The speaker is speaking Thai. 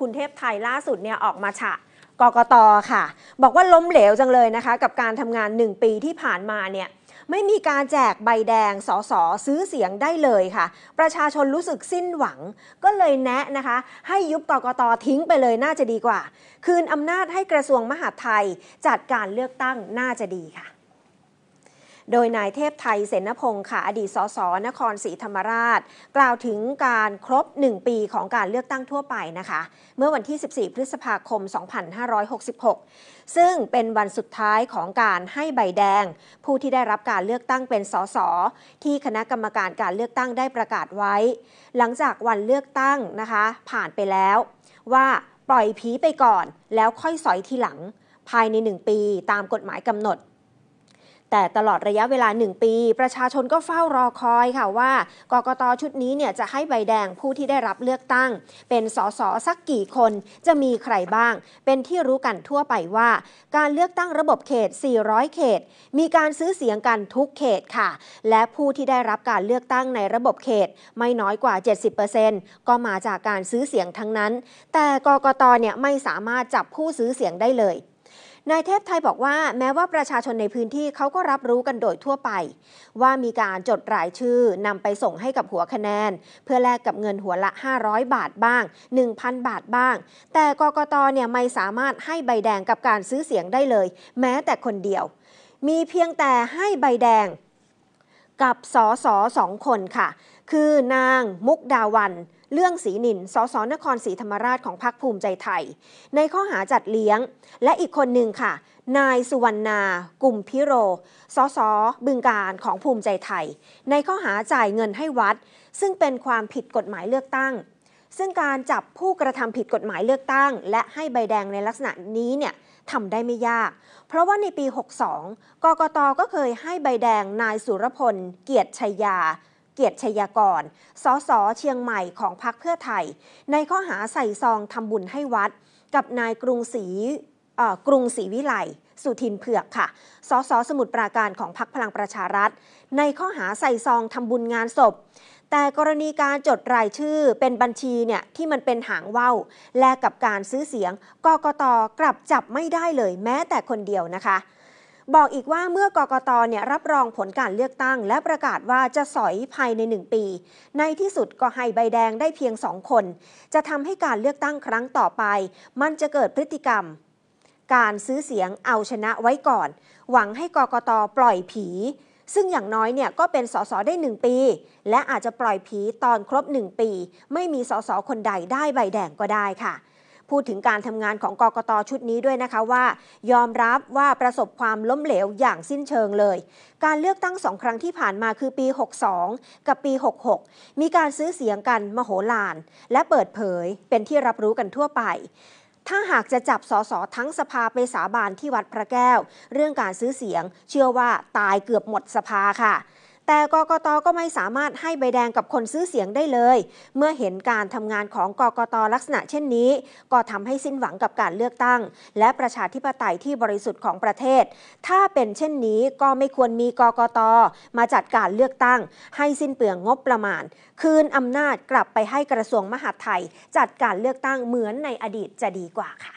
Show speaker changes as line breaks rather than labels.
คุณเทพไทยล่าสุดเนี่ยออกมาฉะกกตค่ะ บอกว่าล้มเหลวจังเลยนะคะ กับการทำงาน 1 ปีที่ผ่านมาเนี่ย ไม่มีการแจกใบแดงสอสอซื้อเสียงได้เลยค่ะ ประชาชนรู้สึกสิ้นหวัง ก็เลยแนะนะคะ ให้ยุบกกตทิ้งไปเลยน่าจะดีกว่า คืนอำนาจให้กระทรวงมหาดไทยจัดการเลือกตั้งน่าจะดีค่ะโดยนายเทพไทยเสนพงศ์ค่ะอดีตสสนครศรีธรรมราช กล่าวถึงการครบ 1 ปีของการเลือกตั้งทั่วไปนะคะ เมื่อวันที่ 14 พฤษภาคม 2566 ซึ่งเป็นวันสุดท้ายของการให้ใบแดง ผู้ที่ได้รับการเลือกตั้งเป็นสสที่คณะกรรมการการเลือกตั้งได้ประกาศไว้ หลังจากวันเลือกตั้งนะคะ ผ่านไปแล้ว ว่าปล่อยผีไปก่อน แล้วค่อยสอยทีหลังภายใน 1 ปีตามกฎหมายกำหนดแต่ตลอดระยะเวลา 1 ปี ประชาชนก็เฝ้ารอคอยค่ะว่า กกตชุดนี้เนี่ยจะให้ใบแดงผู้ที่ได้รับเลือกตั้ง เป็นสสสักกี่คน จะมีใครบ้าง เป็นที่รู้กันทั่วไปว่า การเลือกตั้งระบบเขต 400 เขต มีการซื้อเสียงกันทุกเขตค่ะ และผู้ที่ได้รับการเลือกตั้งในระบบเขตไม่น้อยกว่า 70%ก็มาจากการซื้อเสียงทั้งนั้น แต่กกตเนี่ยไม่สามารถจับผู้ซื้อเสียงได้เลยนายเทพไทยบอกว่าแม้ว่าประชาชนในพื้นที่เขาก็รับรู้กันโดยทั่วไป ว่ามีการจดรายชื่อ นำไปส่งให้กับหัวคะแนน เพื่อแลกกับเงินหัวละ 500 บาทบ้าง 1,000 บาทบ้าง แต่กกตเนี่ยไม่สามารถให้ใบแดงกับการซื้อเสียงได้เลย แม้แต่คนเดียว มีเพียงแต่ให้ใบแดงกับสสสองคนค่ะ คือนางมุกดาวันเรื่องสีนินสสนครศรีธรรมราชของพรรคภูมิใจไทย ในข้อหาจัดเลี้ยง และอีกคนหนึ่งค่ะ นายสุวรรณากลุ่มพิโรสสบึงการของภูมิใจไทย ในข้อหาจ่ายเงินให้วัด ซึ่งเป็นความผิดกฎหมายเลือกตั้งซึ่งการจับผู้กระทำผิดกฎหมายเลือกตั้ง และให้ใบแดงในลักษณะนี้เนี่ยทำได้ไม่ยาก เพราะว่าในปี 62 กกต ก็เคยให้ใบแดง นายสุรพลเกียรติชัยยา เกียรติชัยากรสสเชียงใหม่ของพรรคเพื่อไทย ในข้อหาใส่ซองทำบุญให้วัด กับนายกรุงศรีกรุงศรีวิไล สุทินเผือกค่ะสสสมุทรปราการของพรรคพลังประชารัฐ ในข้อหาใส่ซองทำบุญงานศพแต่กรณีการจดรายชื่อเป็นบัญชีเนี่ยที่มันเป็นหางว่าวแลกกับการซื้อเสียง กกต กลับจับไม่ได้เลย แม้แต่คนเดียวนะคะ บอกอีกว่าเมื่อกกต เนี่ยรับรองผลการเลือกตั้ง และประกาศว่าจะสอยภายใน 1 ปี ในที่สุดก็ให้ใบแดงได้เพียงสองคน จะทำให้การเลือกตั้งครั้งต่อไป มันจะเกิดพฤติกรรม การซื้อเสียงเอาชนะไว้ก่อน หวังให้กกตปล่อยผีซึ่งอย่างน้อยเนี่ยก็เป็นสสได้ 1 ปี และอาจจะปล่อยผีตอนครบ 1 ปี ไม่มีสสคนใดได้ใบแดงก็ได้ค่ะ พูดถึงการทำงานของกกตชุดนี้ด้วยนะคะว่า ยอมรับว่าประสบความล้มเหลวอย่างสิ้นเชิงเลย การเลือกตั้งสองครั้งที่ผ่านมาคือปี 62 กับปี 66 มีการซื้อเสียงกันมโหฬารและเปิดเผยเป็นที่รับรู้กันทั่วไปถ้าหากจะจับสสทั้งสภาไปสาบานที่วัดพระแก้ว เรื่องการซื้อเสียงเชื่อว่าตายเกือบหมดสภาค่ะแต่กกตก็ไม่สามารถให้ใบแดงกับคนซื้อเสียงได้เลย เมื่อเห็นการทำงานของกกตลักษณะ เช่นนี้ ก็ทำให้สิ้นหวังกับการเลือกตั้ง และประชาธิปไตยที่บริสุทธิ์ของประเทศ ถ้าเป็นเช่นนี้ก็ไม่ควรมีกกตมาจัดการเลือกตั้ง ให้สิ้นเปลืองงบประมาณคืนอำนาจกลับไปให้กระทรวงมหาดไทยจัดการเลือกตั้งเหมือนในอดีตจะดีกว่าค่ะ